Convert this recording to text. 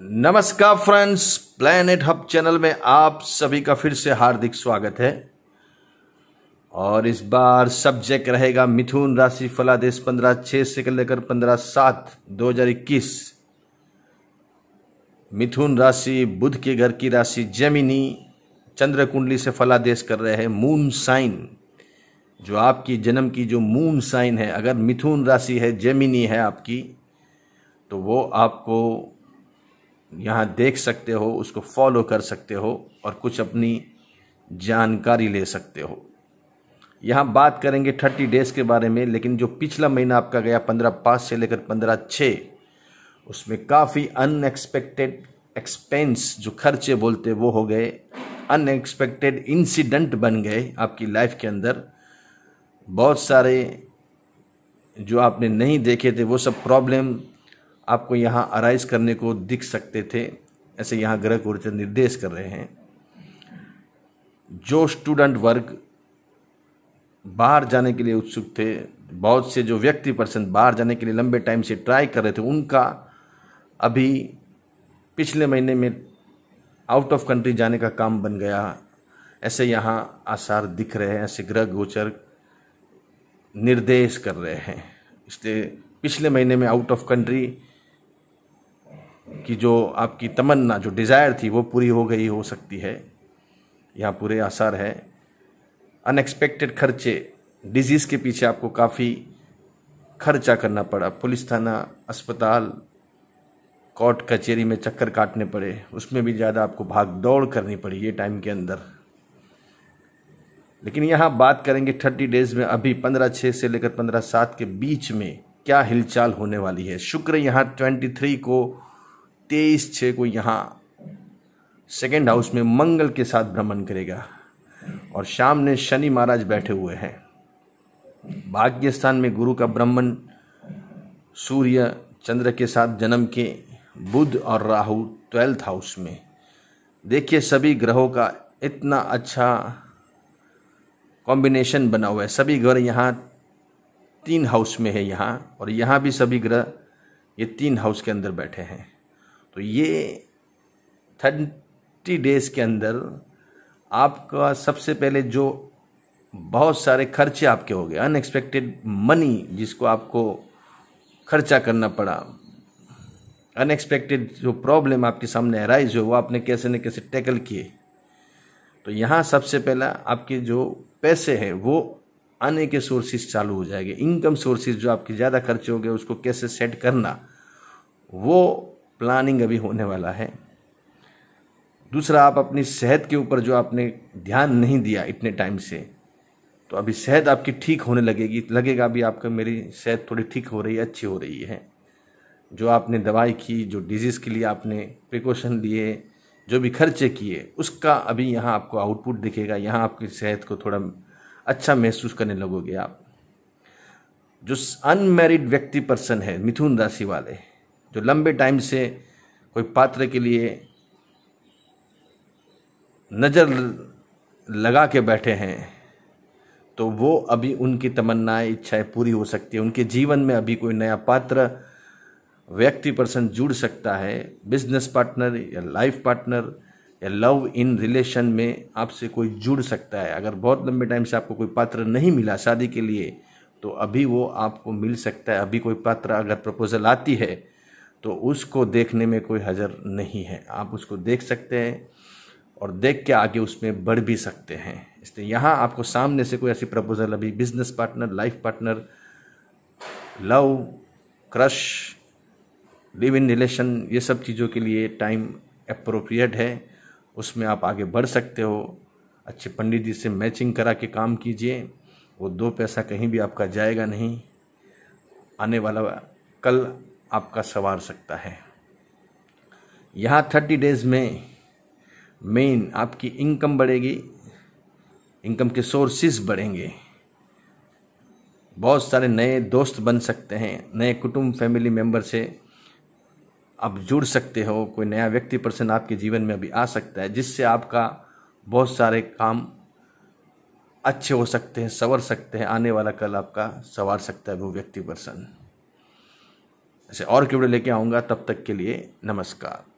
नमस्कार friends planet hub channel में आप सभी का फिर से हार्दिक स्वागत है और इस बार सब्जेक्ट रहेगा मिथुन राशि फलादेश पंद्रह छह से लेकर पंद्रह सात दो हजार इक्कीस मिथुन राशि बुध के घर की राशि जेमिनी चंद्र कुंडली से फलादेश कर रहे हैं मून साइन जो आपकी जन्म की जो मून साइन है अगर मिथुन राशि है जेमिनी है आपकी तो वो आपको यहाँ देख सकते हो उसको फॉलो कर सकते हो और कुछ अपनी जानकारी ले सकते हो यहाँ बात करेंगे थर्टी डेज़ के बारे में लेकिन जो पिछला महीना आपका गया पंद्रह पाँच से लेकर पंद्रह छः उसमें काफ़ी अनएक्सपेक्टेड एक्सपेंस जो खर्चे बोलते वो हो गए अनएक्सपेक्टेड इंसिडेंट बन गए आपकी लाइफ के अंदर बहुत सारे जो आपने नहीं देखे थे वो सब प्रॉब्लम आपको यहाँ अराइज करने को दिख सकते थे ऐसे यहाँ ग्रह गोचर निर्देश कर रहे हैं जो स्टूडेंट वर्ग बाहर जाने के लिए उत्सुक थे बहुत से जो व्यक्ति पर्सन बाहर जाने के लिए लंबे टाइम से ट्राई कर रहे थे उनका अभी पिछले महीने में आउट ऑफ कंट्री जाने का काम बन गया ऐसे यहाँ आसार दिख रहे हैं ऐसे ग्रह गोचर निर्देश कर रहे हैं इसलिए पिछले महीने में आउट ऑफ कंट्री कि जो आपकी तमन्ना जो डिज़ायर थी वो पूरी हो गई हो सकती है यहाँ पूरे आसार है अनएक्सपेक्टेड खर्चे डिजीज़ के पीछे आपको काफ़ी खर्चा करना पड़ा पुलिस थाना अस्पताल कोर्ट कचहरी में चक्कर काटने पड़े उसमें भी ज़्यादा आपको भाग दौड़ करनी पड़ी ये टाइम के अंदर लेकिन यहाँ बात करेंगे थर्टी डेज में अभी पंद्रह छः से लेकर पंद्रह सात के बीच में क्या हिलचाल होने वाली है शुक्र यहाँ ट्वेंटी थ्री को तेईस छः को यहाँ सेकेंड हाउस में मंगल के साथ भ्रमण करेगा और शाम ने शनि महाराज बैठे हुए हैं भाग्य स्थान में गुरु का ब्राह्मण सूर्य चंद्र के साथ जन्म के बुध और राहु ट्वेल्थ हाउस में देखिए सभी ग्रहों का इतना अच्छा कॉम्बिनेशन बना हुआ है सभी ग्रह यहाँ तीन हाउस में है यहाँ और यहाँ भी सभी ग्रह ये तीन हाउस के अंदर बैठे हैं तो ये थर्टी डेज के अंदर आपका सबसे पहले जो बहुत सारे खर्चे आपके हो गए अनएक्सपेक्टेड मनी जिसको आपको खर्चा करना पड़ा अनएक्सपेक्टेड जो प्रॉब्लम आपके सामने अराइज हुए वो आपने कैसे न कैसे टैकल किए तो यहाँ सबसे पहला आपके जो पैसे हैं वो आने के सोर्सेज चालू हो जाएंगे इनकम सोर्सेज जो आपके ज़्यादा खर्चे हो गए उसको कैसे सेट करना वो प्लानिंग अभी होने वाला है दूसरा आप अपनी सेहत के ऊपर जो आपने ध्यान नहीं दिया इतने टाइम से तो अभी सेहत आपकी ठीक होने लगेगी लगेगा अभी आपका मेरी सेहत थोड़ी ठीक हो रही है अच्छी हो रही है जो आपने दवाई की जो डिजीज़ के लिए आपने प्रिकॉशन लिए जो भी खर्चे किए उसका अभी यहाँ आपको आउटपुट दिखेगा यहाँ आपकी सेहत को थोड़ा अच्छा महसूस करने लगोगे आप जो अनमेरिड व्यक्ति पर्सन है मिथुन राशि वाले जो लंबे टाइम से कोई पात्र के लिए नज़र लगा के बैठे हैं तो वो अभी उनकी तमन्नाएं इच्छाएं पूरी हो सकती है उनके जीवन में अभी कोई नया पात्र व्यक्ति पर्सन जुड़ सकता है बिजनेस पार्टनर या लाइफ पार्टनर या लव इन रिलेशन में आपसे कोई जुड़ सकता है अगर बहुत लंबे टाइम से आपको कोई पात्र नहीं मिला शादी के लिए तो अभी वो आपको मिल सकता है अभी कोई पात्र अगर प्रपोजल आती है तो उसको देखने में कोई हजर नहीं है आप उसको देख सकते हैं और देख के आगे उसमें बढ़ भी सकते हैं इसलिए यहाँ आपको सामने से कोई ऐसी प्रपोजल अभी business partner life partner love crush live in relation ये सब चीज़ों के लिए टाइम अप्रोप्रिएट है उसमें आप आगे बढ़ सकते हो अच्छे पंडित जी से मैचिंग करा के काम कीजिए वो दो पैसा कहीं भी आपका जाएगा नहीं आने वाला कल आपका संवार सकता है यहाँ थर्टी डेज में मेन आपकी इनकम बढ़ेगी इनकम के सोर्सेस बढ़ेंगे बहुत सारे नए दोस्त बन सकते हैं नए कुटुंब फैमिली मेंबर से आप जुड़ सकते हो कोई नया व्यक्ति पर्सन आपके जीवन में अभी आ सकता है जिससे आपका बहुत सारे काम अच्छे हो सकते हैं संवर सकते हैं आने वाला कल आपका संवार सकता है वो व्यक्ति पर्सन ऐसे और की लेके आऊँगा तब तक के लिए नमस्कार